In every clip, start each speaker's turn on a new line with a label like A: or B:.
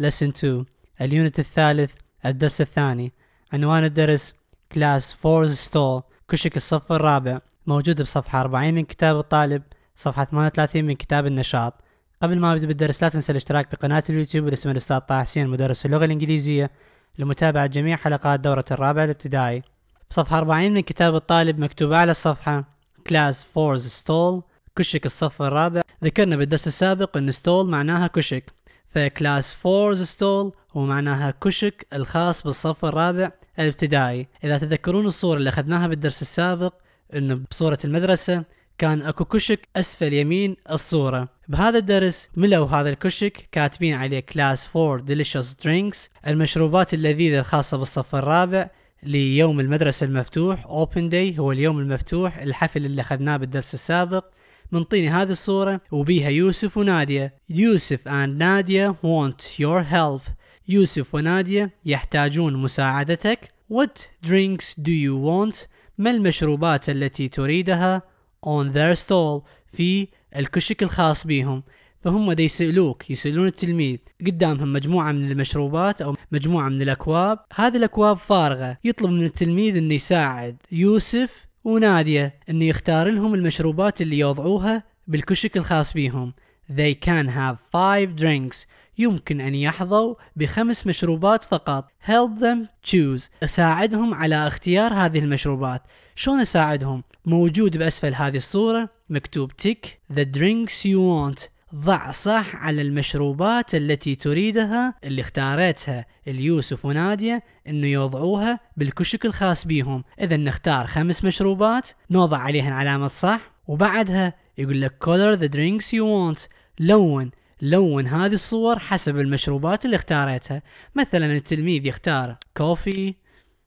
A: Lesson 2 اليونت الثالث الدرس الثاني عنوان الدرس كلاس فورز ستول كشك الصف الرابع موجود بصفحة 40 من كتاب الطالب صفحة 38 من كتاب النشاط قبل ما أبدأ بالدرس لا تنسى الاشتراك بقناة اليوتيوب باسم الأستاذ طه حسين مدرس اللغة الإنجليزية لمتابعة جميع حلقات دورة الرابع الابتدائي بصفحة 40 من كتاب الطالب مكتوب على الصفحة كلاس فورز ستول كشك الصف الرابع ذكرنا بالدرس السابق أن ستول معناها كشك فكلاس 4 ستول هو معناها كشك الخاص بالصف الرابع الابتدائي إذا تذكرون الصورة اللي أخذناها بالدرس السابق أنه بصورة المدرسة كان اكو كشك اسفل يمين الصورة بهذا الدرس ملوا هذا الكشك كاتبين عليه كلاس 4 delicious درينكس المشروبات اللذيذة الخاصة بالصف الرابع ليوم المدرسة المفتوح open day هو اليوم المفتوح الحفل اللي اخذناه بالدرس السابق منطيني هذه الصورة وبيها يوسف ونادية يوسف and نادية want your help يوسف ونادية يحتاجون مساعدتك What drinks do you want ما المشروبات التي تريدها on their stall في الكشك الخاص بهم فهم دي يسألوك يسألون التلميذ قدامهم مجموعة من المشروبات أو مجموعة من الأكواب هذه الأكواب فارغة يطلب من التلميذ أنه يساعد يوسف وناديه أن يختار لهم المشروبات اللي يوضعوها بالكشك الخاص بيهم They can have five drinks يمكن أن يحظوا بخمس مشروبات فقط Help them choose أساعدهم على اختيار هذه المشروبات شلون أساعدهم؟ موجود بأسفل هذه الصورة مكتوب tick the drinks you want ضع صح على المشروبات التي تريدها اللي اختارتها اليوسف ونادية انه يوضعوها بالكشك الخاص بيهم اذا نختار خمس مشروبات نوضع عليهن علامة صح وبعدها يقول لك color the drinks you want لون لون هذه الصور حسب المشروبات اللي اختارتها مثلا التلميذ يختار كوفي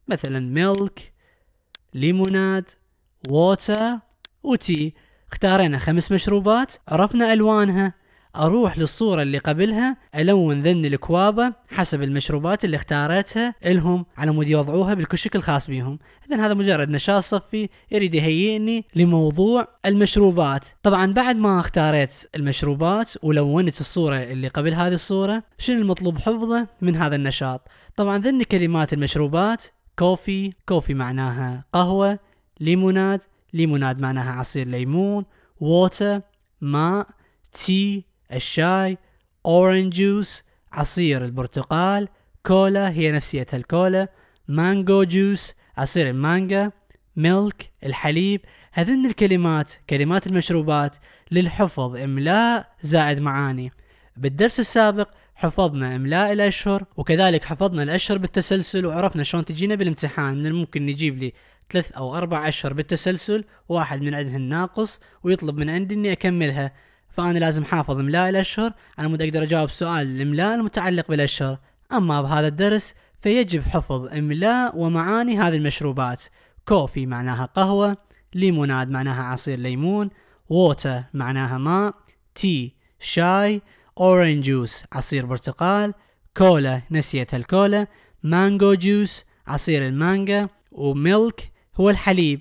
A: مثلا ميلك ليموناد ووتر وتي اختارينا خمس مشروبات عرفنا الوانها اروح للصورة اللي قبلها الون ذن الكوابة حسب المشروبات اللي اختارتها الهم على مود يوضعوها بالكشك الخاص بهم اذا هذا مجرد نشاط صفي يريد يهيئني لموضوع المشروبات طبعا بعد ما اختاريت المشروبات ولونت الصورة اللي قبل هذه الصورة شنو المطلوب حفظه من هذا النشاط طبعا ذن كلمات المشروبات كوفي كوفي معناها قهوة ليموناد ليموناد معناها عصير ليمون water ماء تي الشاي orange جوس عصير البرتقال كولا هي نفسيتها الكولا مانجو جوس عصير المانجا ميلك الحليب هذن الكلمات كلمات المشروبات للحفظ إملاء زائد معاني بالدرس السابق حفظنا إملاء الأشهر وكذلك حفظنا الأشهر بالتسلسل وعرفنا شلون تجينا بالامتحان من الممكن نجيب لي ثلاث او اربع اشهر بالتسلسل واحد من عندهن ناقص ويطلب من عندي اني اكملها فانا لازم حافظ ملاء الاشهر على مود اقدر اجاوب سؤال الملاء المتعلق بالاشهر اما بهذا الدرس فيجب حفظ املاء ومعاني هذه المشروبات كوفي معناها قهوه ليموناد معناها عصير ليمون ووتر معناها ماء تي شاي اورنج جوس عصير برتقال كولا نسيت الكولا مانجو جوس عصير المانجا وميلك هو الحليب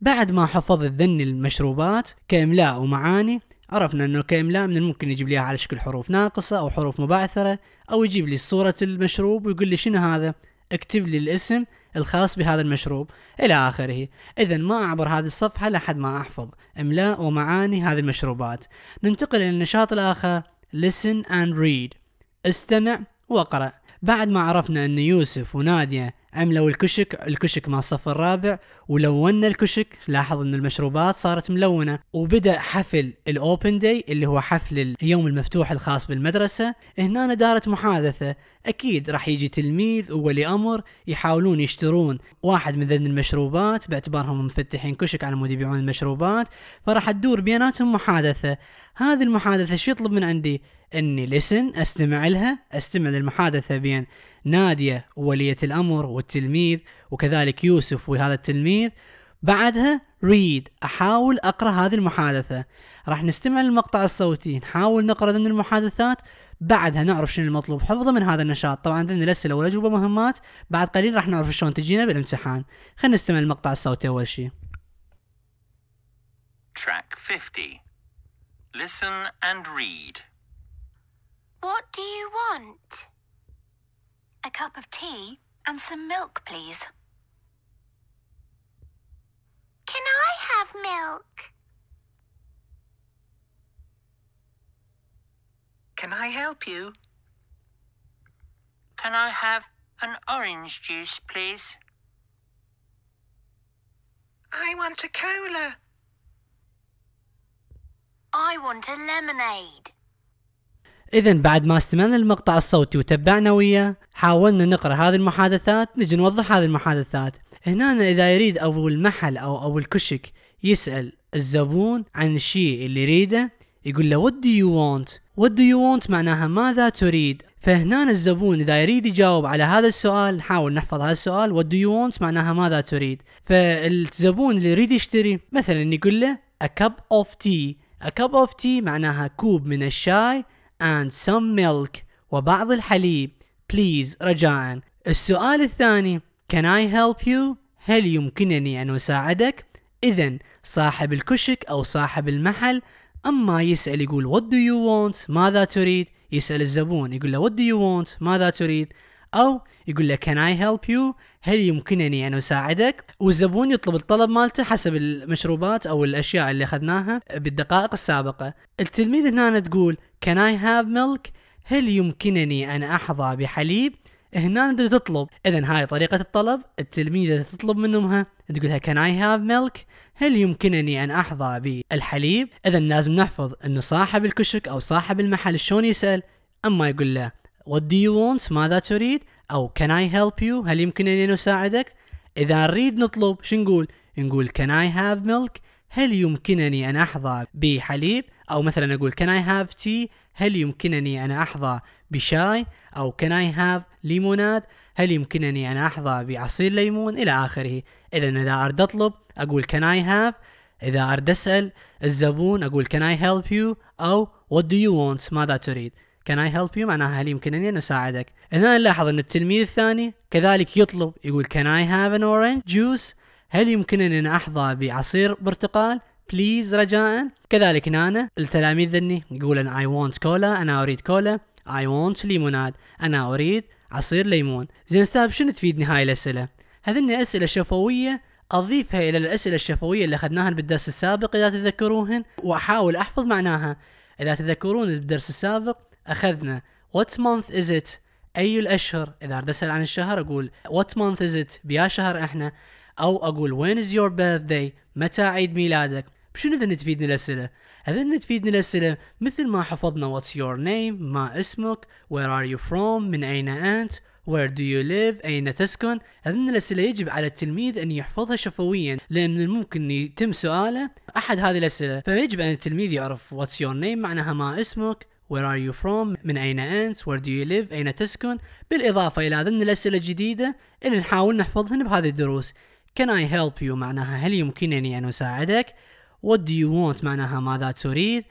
A: بعد ما حفظت الذن المشروبات كإملاء ومعاني عرفنا انه كإملاء من الممكن يجيب لي على شكل حروف ناقصة او حروف مبعثرة او يجيب لي صورة المشروب ويقول لي شنو هذا اكتب لي الاسم الخاص بهذا المشروب الى اخره اذا ما اعبر هذه الصفحة لحد ما احفظ املاء ومعاني هذه المشروبات ننتقل الى النشاط الاخر listen and read استمع واقرأ بعد ما عرفنا ان يوسف ونادية عملوا الكشك الكشك مع الصف الرابع ولونا الكشك لاحظ ان المشروبات صارت ملونه وبدا حفل الاوبن داي اللي هو حفل اليوم المفتوح الخاص بالمدرسه هنا دارت محادثه اكيد راح يجي تلميذ وولي امر يحاولون يشترون واحد من ذن المشروبات باعتبارهم مفتحين كشك على مود يبيعون المشروبات فراح تدور بيناتهم محادثه هذه المحادثه شو يطلب من عندي اني لسن استمع لها استمع للمحادثه بين ناديه ووليه الامر والتلميذ وكذلك يوسف وهذا التلميذ بعدها ريد احاول اقرا هذه المحادثه راح نستمع للمقطع الصوتي نحاول نقرا ضمن المحادثات بعدها نعرف شنو المطلوب حفظه من هذا النشاط طبعا ضمن الاسئله والاجوبه مهمات بعد قليل راح نعرف شلون تجينا بالامتحان خلينا نستمع للمقطع الصوتي اول شيء Track 50 Listen and read What do you want? A cup of tea and some milk, please. Can I have milk? Can I help you? Can I have an orange juice, please? I want a cola. I want a lemonade. إذا بعد ما استمعنا المقطع الصوتي وتبعنا وياه حاولنا نقرأ هذه المحادثات نجي نوضح هذه المحادثات هنا إذا يريد أبو المحل أو أبو الكشك يسأل الزبون عن الشيء اللي يريده يقول له what do you want what do you want معناها ماذا تريد فهنا الزبون إذا يريد يجاوب على هذا السؤال نحاول نحفظ هذا السؤال what do you want معناها ماذا تريد فالزبون اللي يريد يشتري مثلا يقول له a cup of tea a cup of tea معناها كوب من الشاي and some milk وبعض الحليب please رجاء السؤال الثاني can I help you هل يمكنني أن أساعدك إذا صاحب الكشك أو صاحب المحل أما يسأل يقول what do you want ماذا تريد يسأل الزبون يقول له what do you want ماذا تريد أو يقول له can I help you هل يمكنني ان اساعدك والزبون يطلب الطلب مالته حسب المشروبات او الاشياء اللي اخذناها بالدقائق السابقه التلميذ هنا تقول can I have milk هل يمكنني ان احظى بحليب هنا تبدا تطلب اذا هاي طريقه الطلب التلميذه تطلب من امها تقول لها كان اي هاف ميلك هل يمكنني ان احظى بالحليب اذا لازم نحفظ ان صاحب الكشك او صاحب المحل شلون يسال اما يقول له what do you want ماذا تريد او can I help you هل يمكنني ان اساعدك اذا نريد نطلب شو نقول نقول can I have milk هل يمكنني ان احظى بحليب او مثلا اقول can I have tea هل يمكنني ان احظى بشاي او can I have ليموناد هل يمكنني ان احظى بعصير ليمون الى اخره اذا اذا ارد اطلب اقول can I have إذا أرد أسأل الزبون أقول can I help you أو what do you want ماذا تريد Can I help you؟ معناها هل يمكنني ان اساعدك هنا نلاحظ ان التلميذ الثاني كذلك يطلب يقول Can I have an orange juice؟ هل يمكنني ان احظى بعصير برتقال بليز رجاء كذلك هنا التلاميذ ذني يقولون I want كولا انا اريد كولا I want ليموناد انا اريد عصير ليمون زين استاذ شنو تفيدني هاي الاسئله هذن اسئله شفويه اضيفها الى الاسئله الشفويه اللي اخذناها بالدرس السابق اذا تذكروهن واحاول احفظ معناها اذا تذكرون بالدرس السابق اخذنا وات مانث از ات اي الاشهر اذا اسال عن الشهر اقول وات مانث از ات بيا شهر احنا او اقول وين از يور بيرث داي متى عيد ميلادك بشنو ذن تفيدنا الاسئله هذن تفيدنا الاسئله مثل ما حفظنا واتس يور نيم ما اسمك وير ار يو فروم من اين انت وير دو يو ليف أين تسكن؟ هذه الأسئلة يجب على التلميذ أن يحفظها شفويا لأن من الممكن يتم سؤاله أحد هذه الأسئلة فيجب أن التلميذ يعرف واتس يور نيم معناها ما اسمك Where are you from؟ من أين أنت؟ Where do you live؟ أين تسكن؟ بالإضافة إلى ضمن الأسئلة الجديدة اللي نحاول نحفظهن بهذه الدروس. Can I help you؟ معناها هل يمكنني أن أساعدك؟ What do you want؟ معناها ماذا تريد؟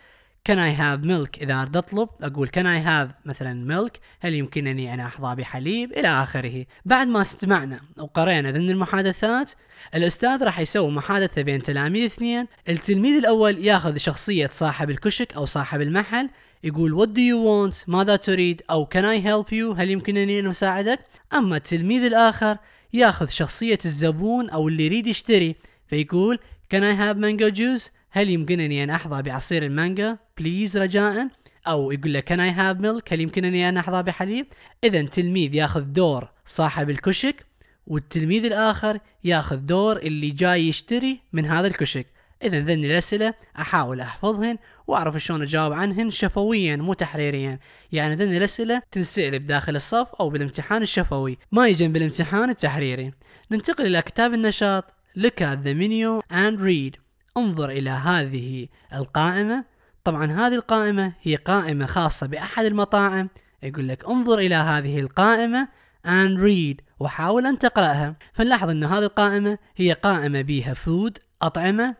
A: can I have milk اذا أرد اطلب اقول can I have مثلا milk هل يمكنني ان احظى بحليب الى اخره بعد ما استمعنا وقرينا ضمن المحادثات الاستاذ راح يسوي محادثه بين تلاميذ اثنين التلميذ الاول ياخذ شخصيه صاحب الكشك او صاحب المحل يقول what do you want ماذا تريد او can I help you هل يمكنني ان اساعدك اما التلميذ الاخر ياخذ شخصيه الزبون او اللي يريد يشتري فيقول can I have mango juice هل يمكنني أن أحظى بعصير المانجا بليز رجاء أو يقول له كان أي هاف ميلك هل يمكنني أن أحظى بحليب إذا تلميذ ياخذ دور صاحب الكشك والتلميذ الآخر ياخذ دور اللي جاي يشتري من هذا الكشك إذا ذني الأسئلة أحاول أحفظهن وأعرف شلون أجاوب عنهن شفويا مو تحريريا يعني ذني الأسئلة تنسأل بداخل الصف أو بالامتحان الشفوي ما يجن بالامتحان التحريري ننتقل إلى كتاب النشاط Look at the menu and read انظر إلى هذه القائمة طبعا هذه القائمة هي قائمة خاصة بأحد المطاعم يقول لك انظر إلى هذه القائمة and read وحاول أن تقرأها فنلاحظ أن هذه القائمة هي قائمة بيها فود أطعمة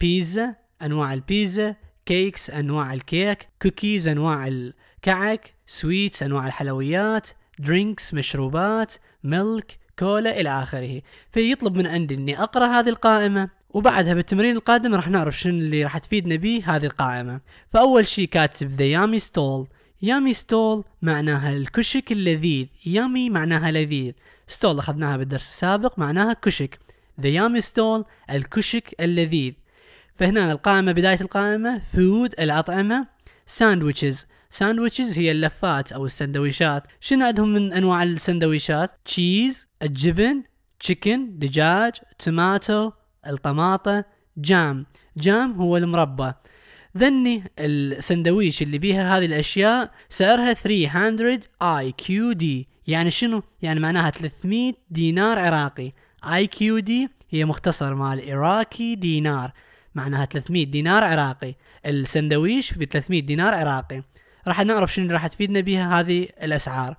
A: بيتزا أنواع البيتزا كيكس أنواع الكيك كوكيز أنواع الكعك سويتس أنواع الحلويات درينكس مشروبات ملك كولا إلى آخره فيطلب من عندي أني أقرأ هذه القائمة وبعدها بالتمرين القادم راح نعرف شنو اللي راح تفيدنا به هذه القائمة فأول شي كاتب ذا يامي ستول يامي ستول معناها الكشك اللذيذ يامي معناها لذيذ ستول أخذناها بالدرس السابق معناها كشك ذا يامي ستول الكشك اللذيذ فهنا القائمة بداية القائمة فود الأطعمة ساندويتشز ساندويتشز هي اللفات أو السندويشات شنو عندهم من أنواع السندويشات تشيز الجبن تشيكن دجاج توماتو الطماطة جام جام هو المربى ذني السندويش اللي بيها هذه الاشياء سعرها 300 اي كيو دي يعني شنو يعني معناها 300 دينار عراقي اي كيو دي هي مختصر مال عراقي دينار معناها 300 دينار عراقي السندويش ب 300 دينار عراقي راح نعرف شنو راح تفيدنا بها هذه الاسعار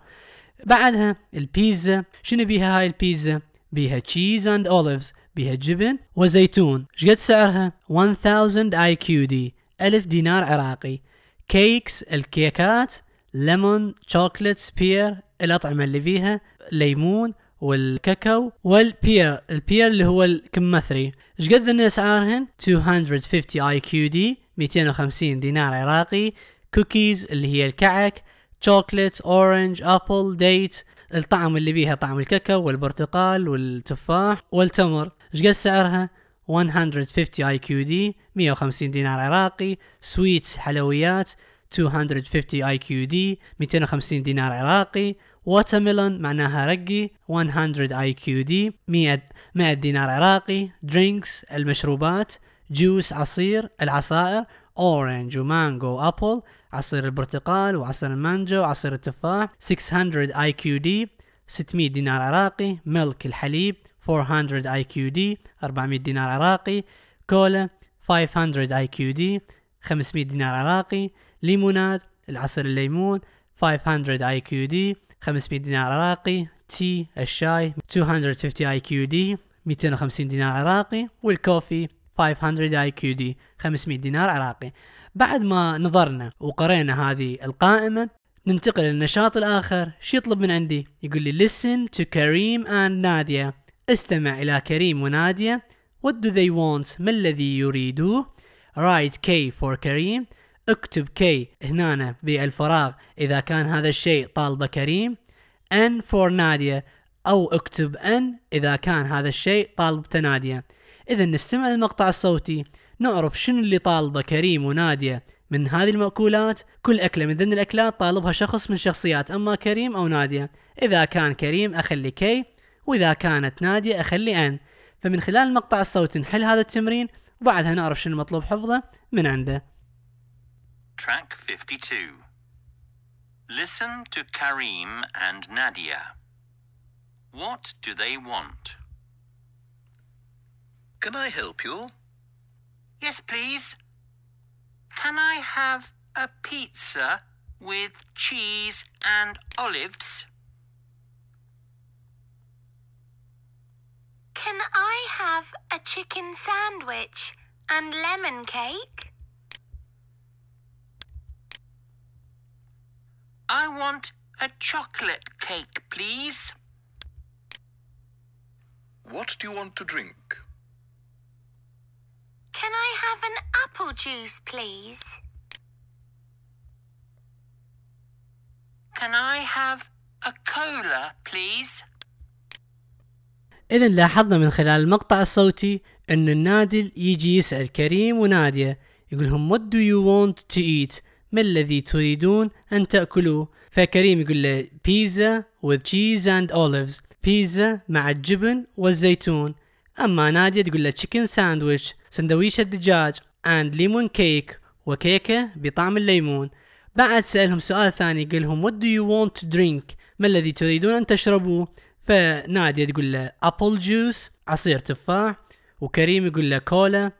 A: بعدها البيتزا شنو بيها هاي البيتزا بيها تشيز اند اوليفز بها جبن وزيتون قد سعرها 1000 اي كيو دي 1000 دينار عراقي كيكس الكيكات ليمون شوكليت بير الأطعمة اللي فيها ليمون والكاكاو والبير البير اللي هو الكمثري قد ذن اسعارهن 250 اي كيو دي 250 دينار عراقي كوكيز اللي هي الكعك شوكليت اورنج ابل ديت الطعم اللي بيها طعم الكاكاو والبرتقال والتفاح والتمر ايش قد سعرها 150 اي كيو دي 150 دينار عراقي سويتس حلويات 250 اي كيو دي 250 دينار عراقي واترميلون معناها رقي 100 اي كيو دي 100 100 دينار عراقي درينكس المشروبات جوس عصير العصائر اورنج ومانجو وابل عصير البرتقال وعصير المانجو وعصير التفاح 600 اي كيو دي 600 دينار عراقي ملك الحليب 400 اي كيو دي 400 دينار عراقي كولا 500 اي كيو دي 500 دينار عراقي ليموناد العصير الليمون 500 اي كيو دي 500 دينار عراقي تي الشاي 250 اي كيو دي 250 دينار عراقي والكوفي 500 اي كيو دي 500 دينار عراقي بعد ما نظرنا وقرينا هذه القائمة ننتقل للنشاط الآخر شو يطلب من عندي يقول لي listen to Kareem and Nadia استمع إلى كريم ونادية What do they want ما الذي يريدوه write K for كريم اكتب K هنا بالفراغ إذا كان هذا الشيء طالبه كريم N for نادية أو اكتب N إذا كان هذا الشيء طالبته نادية إذا نستمع للمقطع الصوتي نعرف شنو اللي طالبه كريم ونادية من هذه المأكولات كل أكلة من ذن الأكلات طالبها شخص من شخصيات أما كريم أو نادية إذا كان كريم أخلي كي واذا كانت ناديه اخلي ان فمن خلال المقطع الصوتي نحل هذا التمرين وبعدها نعرف شنو المطلوب حفظه من عنده Track 52 Listen to Karim and Nadia. What do they want? Can I help you? Yes, please. Can I have a pizza with cheese and olives? Can I have a chicken sandwich and lemon cake? I want a chocolate cake, please. What do you want to drink? Can I have an apple juice, please? Can I have a cola, please? إذا لاحظنا من خلال المقطع الصوتي أن النادل يجي يسأل كريم ونادية يقولهم What do you want to eat؟ ما الذي تريدون أن تأكلوه؟ فكريم يقول له بيتزا with cheese and olives بيتزا مع الجبن والزيتون أما نادية تقول له chicken sandwich سندويش الدجاج and lemon cake وكيكة بطعم الليمون بعد سألهم سؤال ثاني قلهم What do you want to drink؟ ما الذي تريدون أن تشربوه؟ فنادية تقول له أبل جوس عصير تفاح وكريم يقول له كولا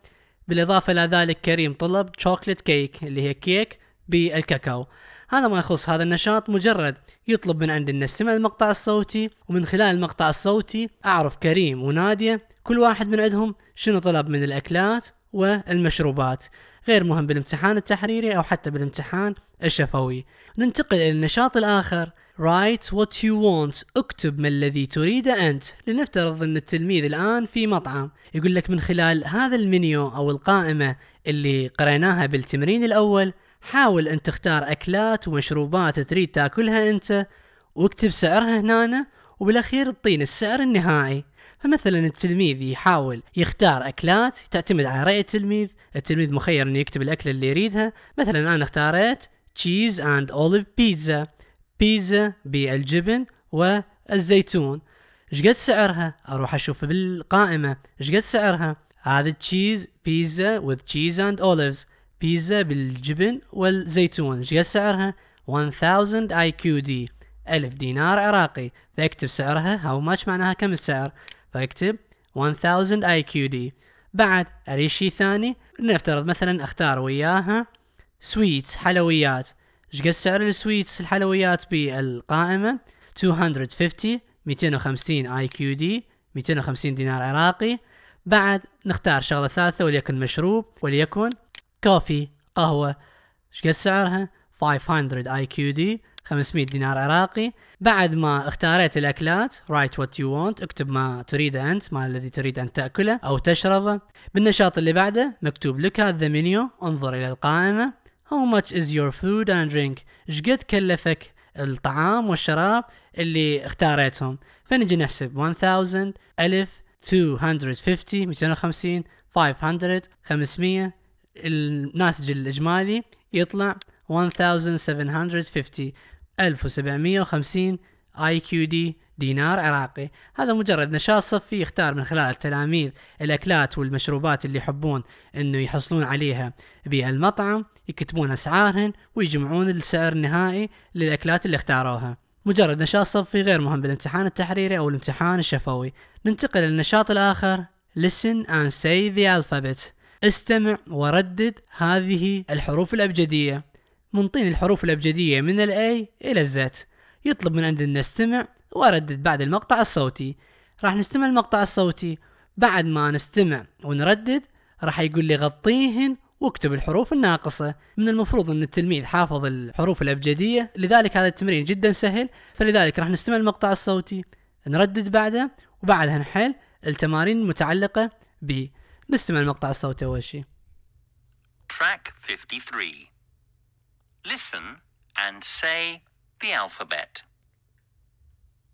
A: بالإضافة إلى ذلك كريم طلب شوكليت كيك اللي هي كيك بالكاكاو هذا ما يخص هذا النشاط مجرد يطلب من عندنا استمع المقطع الصوتي ومن خلال المقطع الصوتي أعرف كريم ونادية كل واحد من عندهم شنو طلب من الأكلات والمشروبات غير مهم بالامتحان التحريري أو حتى بالامتحان الشفوي ننتقل إلى النشاط الآخر write what you want اكتب ما الذي تريد أنت لنفترض أن التلميذ الآن في مطعم يقول لك من خلال هذا المنيو أو القائمة اللي قريناها بالتمرين الأول حاول أن تختار أكلات ومشروبات تريد تاكلها أنت واكتب سعرها هنا وبالأخير تطين السعر النهائي فمثلا التلميذ يحاول يختار أكلات تعتمد على رأي التلميذ التلميذ مخير أنه يكتب الأكلة اللي يريدها مثلا أنا اختارت cheese and olive pizza بيتزا بالجبن والزيتون شقد سعرها اروح اشوف بالقائمه شقد سعرها هذا تشيز بيتزا وذ تشيز اند اوليفز بيتزا بالجبن والزيتون شقد سعرها 1000 اي كيو دي 1000 دينار عراقي فاكتب سعرها هاو ماتش معناها كم السعر فاكتب 1000 اي كيو دي بعد اريد شيء ثاني لنفترض مثلا اختار وياها سويتس حلويات ايش قد سعر السويتس الحلويات بالقائمه 250 250 اي كيو دي 250 دينار عراقي بعد نختار شغله ثالثه وليكن مشروب وليكن كوفي قهوه ايش قد سعرها 500 اي كيو دي 500 دينار عراقي بعد ما اختاريت الاكلات رايت وات يو وونت اكتب ما تريده انت ما الذي تريد ان تاكله او تشربه بالنشاط اللي بعده مكتوب لك هذا المنيو انظر الى القائمه How much is your food and drink شقد كلفك الطعام والشراب اللي اختاريتهم فنجي نحسب 1000 1000 250 250 500 500 الناتج الإجمالي يطلع 1750 1750 IQD دينار عراقي هذا مجرد نشاط صفي يختار من خلال التلاميذ الأكلات والمشروبات اللي يحبون أنه يحصلون عليها بالمطعم يكتبون أسعارهن ويجمعون السعر النهائي للأكلات اللي اختاروها مجرد نشاط صفي غير مهم بالامتحان التحريري أو الامتحان الشفوي ننتقل للنشاط الآخر Listen and say the alphabet استمع وردد هذه الحروف الأبجدية منطين الحروف الأبجدية من الأي إلى الزت يطلب من عندنا نستمع وأردد بعد المقطع الصوتي راح نستمع المقطع الصوتي بعد ما نستمع ونردد راح يقول لي غطيهن واكتب الحروف الناقصة من المفروض أن التلميذ حافظ الحروف الأبجدية لذلك هذا التمرين جدا سهل فلذلك راح نستمع المقطع الصوتي نردد بعده وبعدها نحل التمارين المتعلقة ب نستمع المقطع الصوتي أول شيء Track 53 Listen and say the alphabet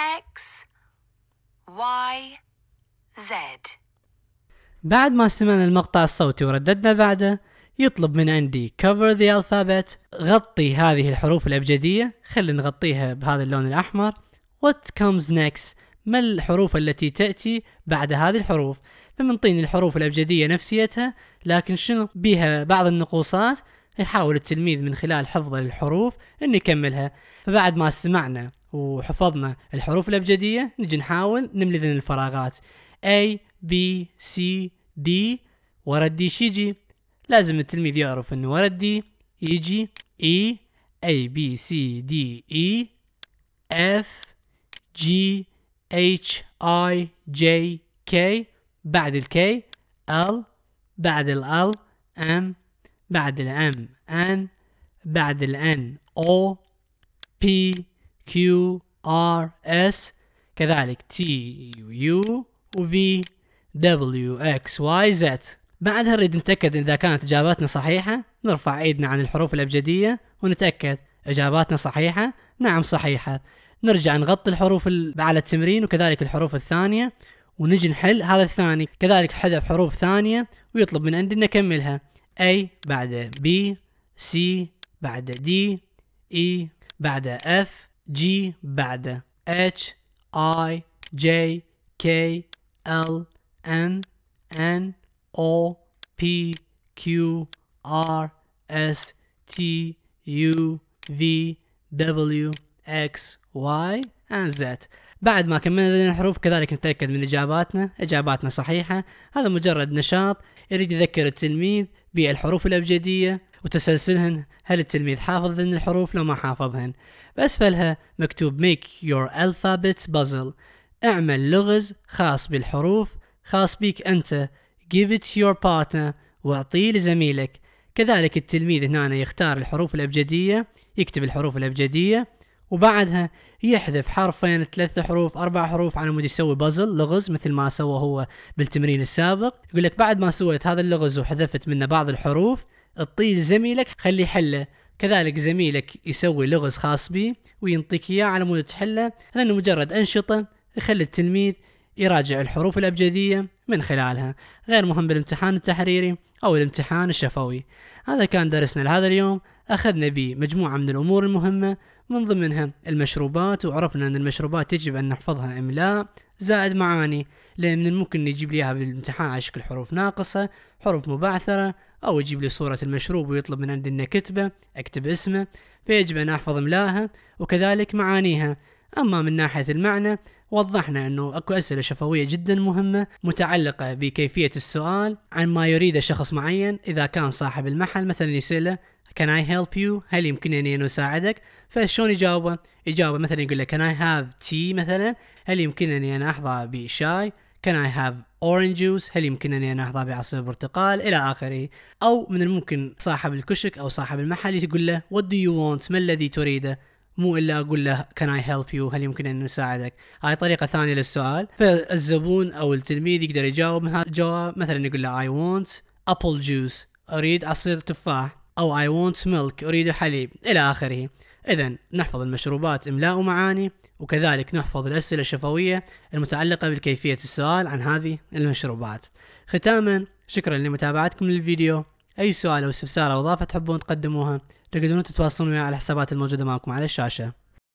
A: X Y Z بعد ما سمعنا المقطع الصوتي ورددنا بعده يطلب من عندي cover the alphabet غطي هذه الحروف الأبجدية خلينا نغطيها بهذا اللون الأحمر what comes next ما الحروف التي تأتي بعد هذه الحروف فمنطيني الحروف الأبجدية نفسيتها لكن شنو بها بعض النقوصات يحاول التلميذ من خلال حفظه للحروف أن يكملها فبعد ما سمعنا وحفظنا الحروف الابجديه نجي نحاول نملي ذن الفراغات A B C D ورا الدي شيجي لازم التلميذ يعرف أن ورا الدي يجي E A B C D E F G H I J K بعد الكي L بعد ال M بعد الام ان بعد الان او بي كيو ار اس كذلك تي يو وفي دبليو اكس واي زد بعدها نريد نتأكد إذا كانت إجاباتنا صحيحة نرفع إيدنا عن الحروف الأبجدية ونتأكد إجاباتنا صحيحة نعم صحيحة نرجع نغطي الحروف على التمرين وكذلك الحروف الثانية ونجي نحل هذا الثاني كذلك حذف حروف ثانية ويطلب من عندنا نكملها A بعد B C بعد D E بعد F G بعد H I J K L M N O P Q R S T U V W X Y and Z بعد ما كملنا هذه الحروف كذلك نتأكد من إجاباتنا إجاباتنا صحيحة هذا مجرد نشاط يريد يذكر التلميذ بالحروف الأبجدية وتسلسلهن هل التلميذ حافظ ذن الحروف لو ما حافظهن بأسفلها مكتوب make your alphabets puzzle اعمل لغز خاص بالحروف خاص بيك أنت give it your partner واعطيه لزميلك كذلك التلميذ هنا يختار الحروف الأبجدية يكتب الحروف الأبجدية وبعدها يحذف حرفين ثلاث حروف اربع حروف على مود يسوي بازل لغز مثل ما سوى هو بالتمرين السابق يقول لك بعد ما سويت هذا اللغز وحذفت منه بعض الحروف تطيل زميلك خلي يحله كذلك زميلك يسوي لغز خاص به وينطيك اياه على مود تحله لانه مجرد انشطه يخلي التلميذ يراجع الحروف الأبجدية من خلالها غير مهم بالامتحان التحريري أو الامتحان الشفوي هذا كان درسنا لهذا اليوم أخذنا به مجموعة من الأمور المهمة من ضمنها المشروبات وعرفنا أن المشروبات يجب أن نحفظها إملاء زائد معاني لأن من الممكن نجيب لي إياها بالامتحان على شكل حروف ناقصة حروف مبعثرة أو يجيب لي صورة المشروب ويطلب من عندنا كتبه أكتب اسمه فيجب أن أحفظ إملائها وكذلك معانيها أما من ناحية المعنى وضحنا أنه أكو أسئلة شفوية جدا مهمة متعلقة بكيفية السؤال عن ما يريده شخص معين إذا كان صاحب المحل مثلا يسأله can I help you هل يمكنني أن أساعدك فشلون يجاوبه يجاوبه مثلا يقول له can I have tea مثلا هل يمكنني أن أحظى بشاي can I have orange juice هل يمكنني أن أحظى بعصير برتقال إلى آخره أو من الممكن صاحب الكشك أو صاحب المحل يقول له what do you want ما الذي تريده مو الا اقول له كان اي هيلب يو هل يمكن ان نساعدك هاي طريقه ثانيه للسؤال فالزبون او التلميذ يقدر يجاوب من هذا الجواب مثلا يقول له اي وونت ابل جوس اريد عصير تفاح او اي وونت ميلك اريد حليب الى اخره اذا نحفظ المشروبات املاء ومعاني وكذلك نحفظ الاسئله الشفويه المتعلقه بكيفيه السؤال عن هذه المشروبات ختاما شكرا لمتابعتكم للفيديو اي سؤال او استفسار او اضافه تحبون تقدموها تقدرون تتواصلون وياي على الحسابات الموجودة معكم على الشاشة